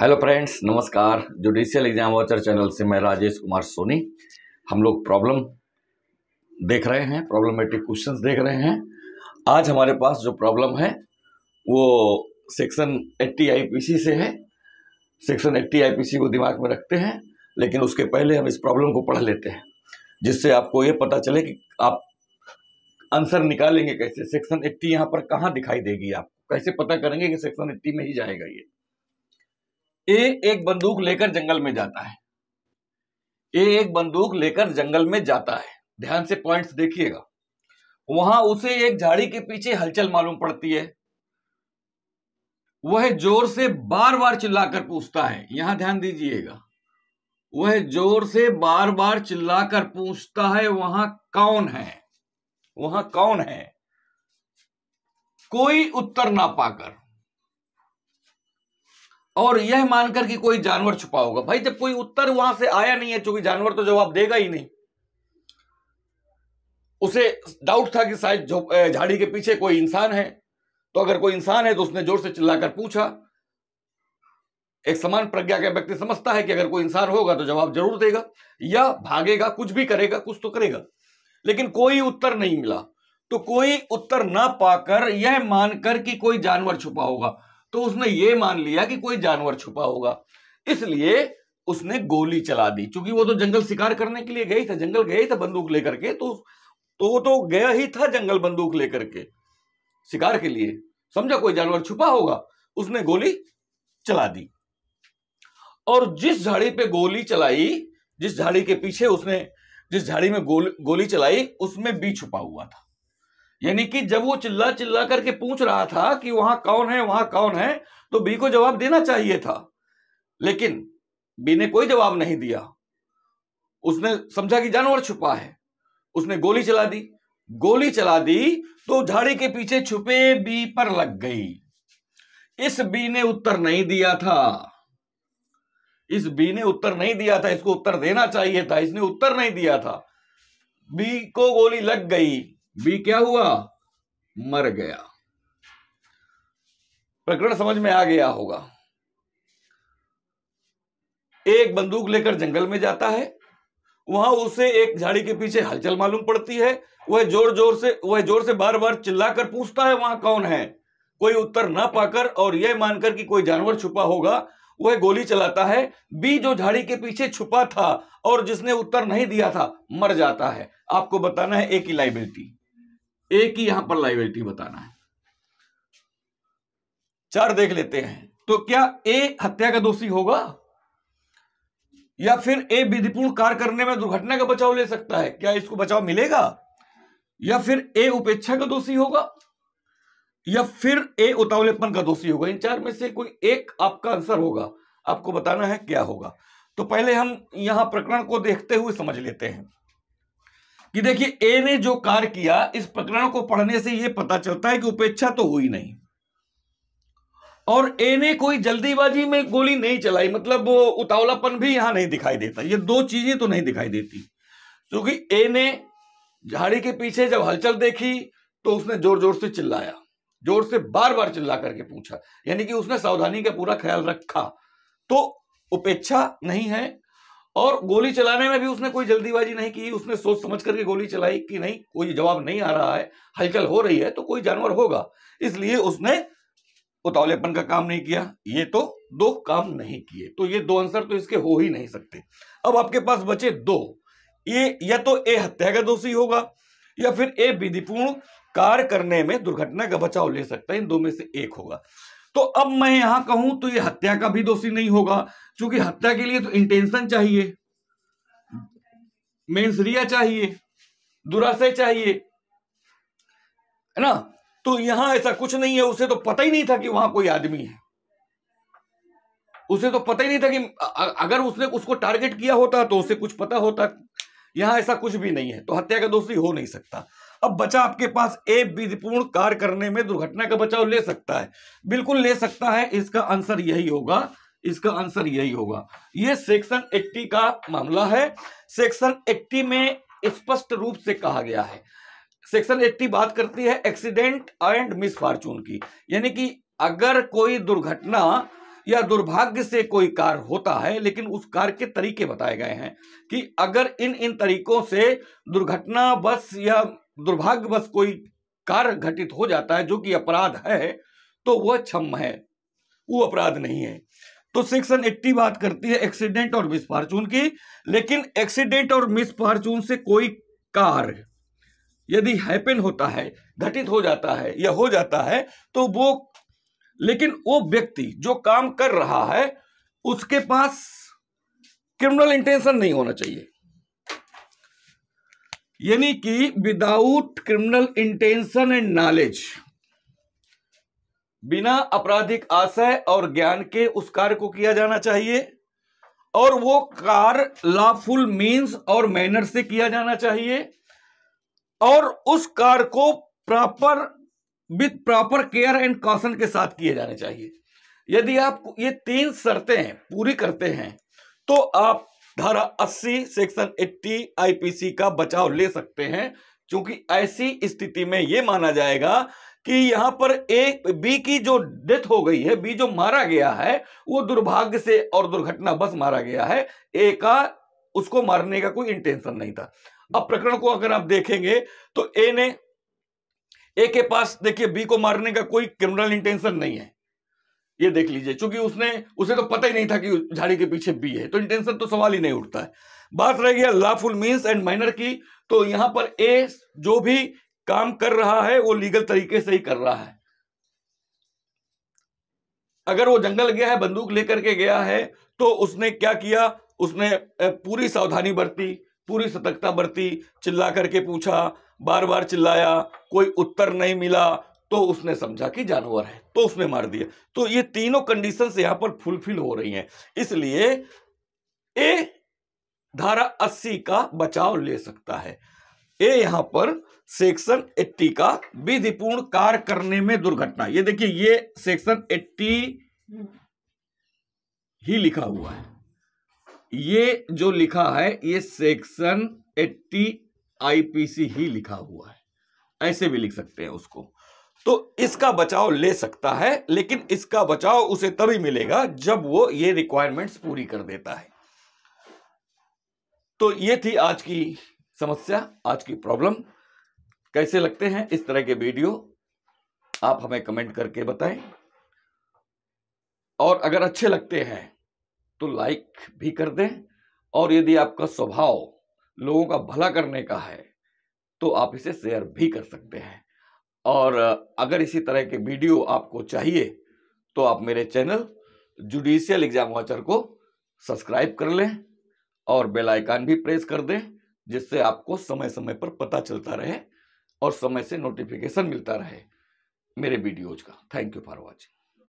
hello friends नमस्कार judicial exam watcher channel से मैं राजेश कुमार सोनी हम लोग प्रॉब्लम देख रहे हैं प्रॉब्लमेटिक क्वेश्चंस देख रहे हैं आज हमारे पास जो प्रॉब्लम है वो सेक्शन 80 आईपीसी से है सेक्शन 80 आईपीसी को दिमाग में रखते हैं लेकिन उसके पहले हम इस प्रॉब्लम को पढ़ लेते हैं जिससे आपको ये पता चले कि आप आंसर निकालेंगे कैसे सेक्शन एट्टी यहाँ पर कहाँ दिखाई देगी आप कैसे पता करेंगे कि सेक्शन एट्टी में ही जाएगा ये ए एक बंदूक लेकर जंगल में जाता है ए एक बंदूक लेकर जंगल में जाता है ध्यान से पॉइंट्स देखिएगा वहां उसे एक झाड़ी के पीछे हलचल मालूम पड़ती है वह जोर से बार बार चिल्लाकर पूछता है यहां ध्यान दीजिएगा वह जोर से बार बार चिल्लाकर पूछता है वहां कौन है वहां कौन है कोई उत्तर ना पाकर और यह मानकर कि कोई जानवर छुपा होगा भाई जब कोई उत्तर वहां से आया नहीं है चूंकि जानवर तो जवाब देगा ही नहीं उसे डाउट था कि शायद झाड़ी के पीछे कोई इंसान है तो अगर कोई इंसान है तो उसने जोर से चिल्लाकर पूछा एक समान प्रज्ञा का व्यक्ति समझता है कि अगर कोई इंसान होगा तो जवाब जरूर देगा या भागेगा कुछ भी करेगा कुछ तो करेगा लेकिन कोई उत्तर नहीं मिला तो कोई उत्तर ना पाकर यह मानकर कि कोई जानवर छुपा होगा तो उसने ये मान लिया कि कोई जानवर छुपा होगा इसलिए उसने गोली चला दी क्योंकि वो तो जंगल शिकार करने के लिए गई था जंगल गए थे बंदूक लेकर के तो तो वो तो गया ही था जंगल बंदूक लेकर के शिकार के लिए समझा कोई जानवर छुपा होगा उसने गोली चला दी और जिस झाड़ी पे गोली चलाई जिस झाड़ी के पीछे उसने जिस झाड़ी में गोली गोली चलाई उसमें बी छुपा हुआ था यानी कि जब वो चिल्ला चिल्ला करके पूछ रहा था कि वहां कौन है वहां कौन है तो बी को जवाब देना चाहिए था लेकिन बी ने कोई जवाब नहीं दिया उसने समझा कि जानवर छुपा है उसने गोली चला दी गोली चला दी तो झाड़ी के पीछे छुपे बी पर लग गई इस बी ने उत्तर नहीं दिया था इस बी ने उत्तर नहीं दिया था इसको उत्तर देना चाहिए था इसने उत्तर नहीं दिया था बी को गोली लग गई बी क्या हुआ मर गया प्रकरण समझ में आ गया होगा एक बंदूक लेकर जंगल में जाता है वहां उसे एक झाड़ी के पीछे हलचल मालूम पड़ती है वह जोर जोर से वह जोर से बार बार चिल्लाकर पूछता है वहां कौन है कोई उत्तर ना पाकर और यह मानकर कि कोई जानवर छुपा होगा वह गोली चलाता है बी जो झाड़ी के पीछे छुपा था और जिसने उत्तर नहीं दिया था मर जाता है आपको बताना है एक ही लाइबिलिटी एक ही यहां पर लाइबिलिटी बताना है चार देख लेते हैं तो क्या ए हत्या का दोषी होगा या फिर ए विधिपूर्ण कार्य करने में दुर्घटना का बचाव ले सकता है क्या इसको बचाव मिलेगा या फिर ए उपेक्षा का दोषी होगा या फिर ए उतावलेपन का दोषी होगा इन चार में से कोई एक आपका आंसर होगा आपको बताना है क्या होगा तो पहले हम यहां प्रकरण को देखते हुए समझ लेते हैं कि देखिए ए ने जो कार्य किया इस प्रकरण को पढ़ने से यह पता चलता है कि उपेक्षा तो हुई नहीं और ए ने कोई जल्दीबाजी में गोली नहीं चलाई मतलब वो उतावलापन भी यहां नहीं दिखाई देता ये दो चीजें तो नहीं दिखाई देती क्योंकि ए ने झाड़ी के पीछे जब हलचल देखी तो उसने जोर जोर से चिल्लाया जोर से बार बार चिल्ला करके पूछा यानी कि उसने सावधानी का पूरा ख्याल रखा तो उपेक्षा नहीं है और गोली चलाने में भी उसने कोई जल्दीबाजी नहीं की उसने सोच समझ करके गोली चलाई कि नहीं कोई जवाब नहीं आ रहा है हलचल हो रही है तो कोई जानवर होगा इसलिए उसने उतावलेपन का काम नहीं किया ये तो दो काम नहीं किए तो ये दो आंसर तो इसके हो ही नहीं सकते अब आपके पास बचे दो ये या तो ए हत्या का दोषी होगा या फिर ए विधिपूर्ण कार्य करने में दुर्घटना का बचाव ले सकता है इन दो में से एक होगा तो अब मैं यहां कहूं तो ये हत्या का भी दोषी नहीं होगा क्योंकि हत्या के लिए तो इंटेंशन चाहिए मेन्सरिया चाहिए दुराशय चाहिए है ना तो यहां ऐसा कुछ नहीं है उसे तो पता ही नहीं था कि वहां कोई आदमी है उसे तो पता ही नहीं था कि अगर उसने उसको टारगेट किया होता तो उसे कुछ पता होता यहां ऐसा कुछ भी नहीं है तो हत्या का दोषी हो नहीं सकता अब बचा आपके पास ए विधिपूर्ण कार्य करने में दुर्घटना का बचाव ले सकता है बिल्कुल ले सकता है इसका आंसर यही होगा इसका आंसर यही होगा ये सेक्शन 80 का मामला है सेक्शन 80 में स्पष्ट रूप से कहा गया है सेक्शन 80 बात करती है एक्सीडेंट एंड मिसफॉर्चून की यानी कि अगर कोई दुर्घटना या दुर्भाग्य से कोई कार होता है लेकिन उस कार के तरीके बताए गए हैं कि अगर इन इन तरीकों से दुर्घटना बस या दुर्भाग्यवश कोई कार्य घटित हो जाता है जो कि अपराध है तो वह क्षम है वो अपराध नहीं है तो सेक्शन 80 बात करती है एक्सीडेंट और मिसफॉर्चून की लेकिन एक्सीडेंट और मिसफॉर्चून से कोई कार्य यदि हैपन होता है घटित हो जाता है या हो जाता है तो वो लेकिन वो व्यक्ति जो काम कर रहा है उसके पास क्रिमिनल इंटेंशन नहीं होना चाहिए यानी कि without criminal intention and knowledge बिना आपराधिक आशय और ज्ञान के उस कार्य को किया जाना चाहिए और वो कार्य लॉफुल मीन्स और मैनर से किया जाना चाहिए और उस कार्य को proper with proper care and caution के साथ किए जाना चाहिए यदि आप ये तीन शर्तें पूरी करते हैं तो आप धारा 80 सेक्शन 80 आईपीसी का बचाव ले सकते हैं क्योंकि ऐसी स्थिति में यह माना जाएगा कि यहां पर ए बी की जो डेथ हो गई है बी जो मारा गया है वो दुर्भाग्य से और दुर्घटना बस मारा गया है ए का उसको मारने का कोई इंटेंशन नहीं था अब प्रकरण को अगर आप देखेंगे तो ए ने ए के पास देखिए बी को मारने का कोई क्रिमिनल इंटेंशन नहीं है ये देख लीजिए क्योंकि उसने उसे तो पता ही नहीं था कि झाड़ी के पीछे बी है तो इंटेंशन तो सवाल ही नहीं उठता है बात रह गया लॉफुल मीन्स एंड माइनर की तो यहां पर ए जो भी काम कर रहा है वो लीगल तरीके से ही कर रहा है अगर वो जंगल गया है बंदूक लेकर के गया है तो उसने क्या किया उसने पूरी सावधानी बरती पूरी सतर्कता बरती चिल्ला करके पूछा बार बार चिल्लाया कोई उत्तर नहीं मिला तो उसने समझा कि जानवर है तो उसने मार दिया तो ये तीनों कंडीशन यहां पर फुलफिल हो रही हैं इसलिए ए धारा 80 का बचाव ले सकता है ए यहां पर सेक्शन 80 का विधिपूर्ण कार्य करने में दुर्घटना ये देखिए ये सेक्शन 80 ही लिखा हुआ है ये जो लिखा है ये सेक्शन 80 आईपीसी ही लिखा हुआ है ऐसे भी लिख सकते हैं उसको तो इसका बचाव ले सकता है लेकिन इसका बचाव उसे तभी मिलेगा जब वो ये रिक्वायरमेंट्स पूरी कर देता है तो ये थी आज की समस्या आज की प्रॉब्लम कैसे लगते हैं इस तरह के वीडियो आप हमें कमेंट करके बताएं और अगर अच्छे लगते हैं तो लाइक भी कर दें और यदि आपका स्वभाव लोगों का भला करने का है तो आप इसे शेयर भी कर सकते हैं और अगर इसी तरह के वीडियो आपको चाहिए तो आप मेरे चैनल जुडिशियल एग्जाम वाचर को सब्सक्राइब कर लें और बेल आइकन भी प्रेस कर दें जिससे आपको समय समय पर पता चलता रहे और समय से नोटिफिकेशन मिलता रहे मेरे वीडियोज का थैंक यू फॉर वॉचिंग